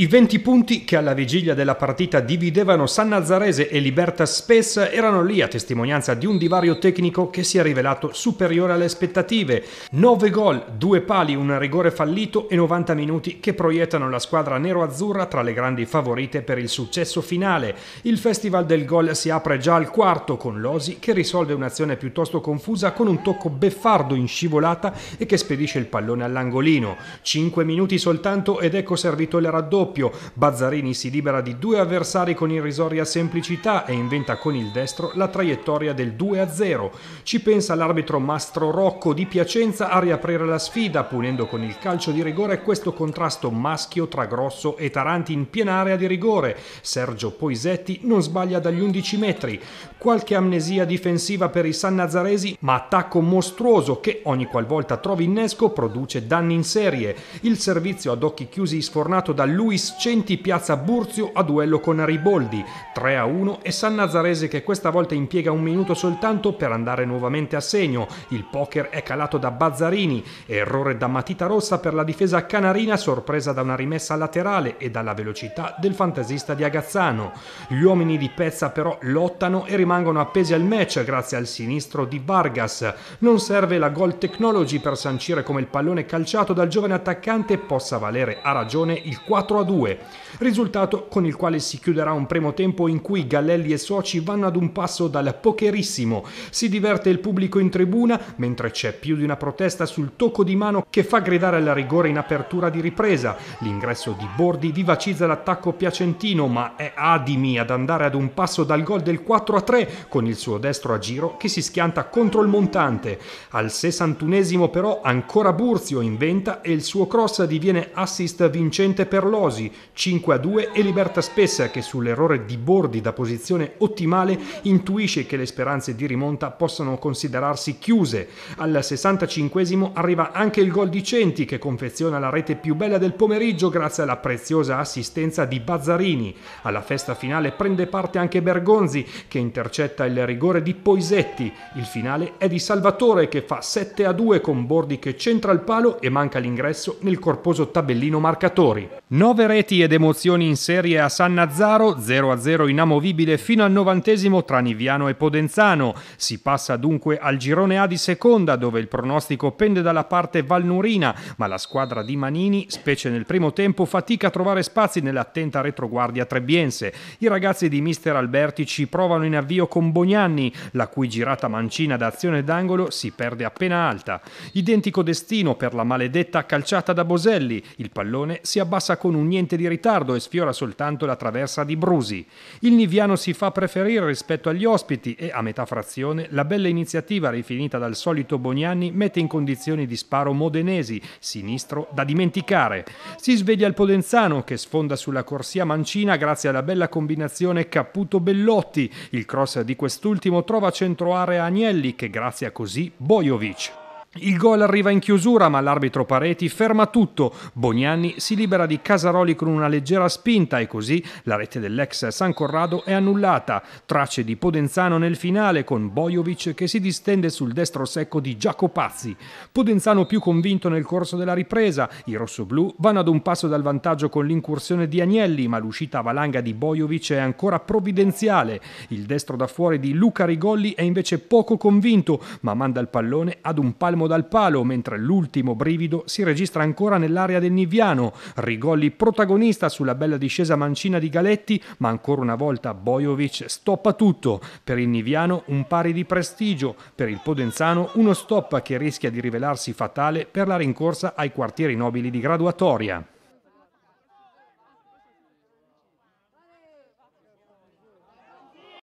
I 20 punti che alla vigilia della partita dividevano San Nazzarese e Libertas Spes erano lì a testimonianza di un divario tecnico che si è rivelato superiore alle aspettative. 9 gol, 2 pali, un rigore fallito e 90 minuti che proiettano la squadra nero-azzurra tra le grandi favorite per il successo finale. Il Festival del Gol si apre già al quarto con Losi che risolve un'azione piuttosto confusa con un tocco beffardo in scivolata e che spedisce il pallone all'angolino. 5 minuti soltanto ed ecco servito il raddoppio doppio. Bazzarini si libera di due avversari con irrisoria semplicità e inventa con il destro la traiettoria del 2-0. Ci pensa l'arbitro Mastro Rocco di Piacenza a riaprire la sfida, punendo con il calcio di rigore questo contrasto maschio tra Grosso e Taranti in piena area di rigore. Sergio Poisetti non sbaglia dagli 11 metri. Qualche amnesia difensiva per i San Nazaresi, ma attacco mostruoso che ogni qualvolta trovi innesco produce danni in serie. Il servizio ad occhi chiusi sfornato da lui Luis piazza Burzio a duello con Riboldi, 3-1 a e San Nazarese che questa volta impiega un minuto soltanto per andare nuovamente a segno. Il poker è calato da Bazzarini, errore da matita rossa per la difesa canarina sorpresa da una rimessa laterale e dalla velocità del fantasista di Agazzano. Gli uomini di Pezza però lottano e rimangono appesi al match grazie al sinistro di Vargas. Non serve la goal technology per sancire come il pallone calciato dal giovane attaccante possa valere a ragione il 4 a 2. 2, risultato con il quale si chiuderà un primo tempo in cui Gallelli e Soci vanno ad un passo dal pokerissimo. Si diverte il pubblico in tribuna, mentre c'è più di una protesta sul tocco di mano che fa gridare alla rigore in apertura di ripresa. L'ingresso di Bordi vivacizza l'attacco piacentino, ma è Adimi ad andare ad un passo dal gol del 4-3 con il suo destro a giro che si schianta contro il montante. Al 61 esimo però ancora Burzio inventa e il suo cross diviene assist vincente per Losi Tosi 5 a 2 e Liberta Spessa che sull'errore di Bordi da posizione ottimale intuisce che le speranze di rimonta possano considerarsi chiuse. Al 65 arriva anche il gol di Centi che confeziona la rete più bella del pomeriggio grazie alla preziosa assistenza di Bazzarini. Alla festa finale prende parte anche Bergonzi che intercetta il rigore di Poisetti. Il finale è di Salvatore che fa 7 a 2 con Bordi che centra il palo e manca l'ingresso nel corposo tabellino marcatori. 9 9 reti ed emozioni in serie a San Nazzaro, 0-0 inamovibile fino al novantesimo tra Niviano e Podenzano. Si passa dunque al girone A di seconda, dove il pronostico pende dalla parte valnurina, ma la squadra di Manini, specie nel primo tempo, fatica a trovare spazi nell'attenta retroguardia trebbiense. I ragazzi di mister Alberti ci provano in avvio con Bognanni, la cui girata mancina d'azione d'angolo si perde appena alta. Identico destino per la maledetta calciata da Boselli, il pallone si abbassa con un niente di ritardo e sfiora soltanto la traversa di Brusi. Il Niviano si fa preferire rispetto agli ospiti e, a metà frazione, la bella iniziativa rifinita dal solito Bonianni mette in condizioni di sparo modenesi, sinistro, da dimenticare. Si sveglia il Podenzano che sfonda sulla corsia mancina grazie alla bella combinazione Caputo-Bellotti. Il cross di quest'ultimo trova centroarea Agnelli che grazie a così Bojovic. Il gol arriva in chiusura, ma l'arbitro Pareti ferma tutto. Bonianni si libera di Casaroli con una leggera spinta e così la rete dell'ex San Corrado è annullata. Tracce di Podenzano nel finale con Bojovic che si distende sul destro secco di Giacopazzi. Podenzano più convinto nel corso della ripresa. I rossoblù vanno ad un passo dal vantaggio con l'incursione di Agnelli, ma l'uscita a valanga di Bojovic è ancora provvidenziale. Il destro da fuori di Luca Rigolli è invece poco convinto, ma manda il pallone ad un palmo dal palo, mentre l'ultimo brivido si registra ancora nell'area del Niviano. Rigolli protagonista sulla bella discesa mancina di Galetti, ma ancora una volta Bojovic stoppa tutto. Per il Niviano un pari di prestigio, per il Podenzano uno stop che rischia di rivelarsi fatale per la rincorsa ai quartieri nobili di graduatoria.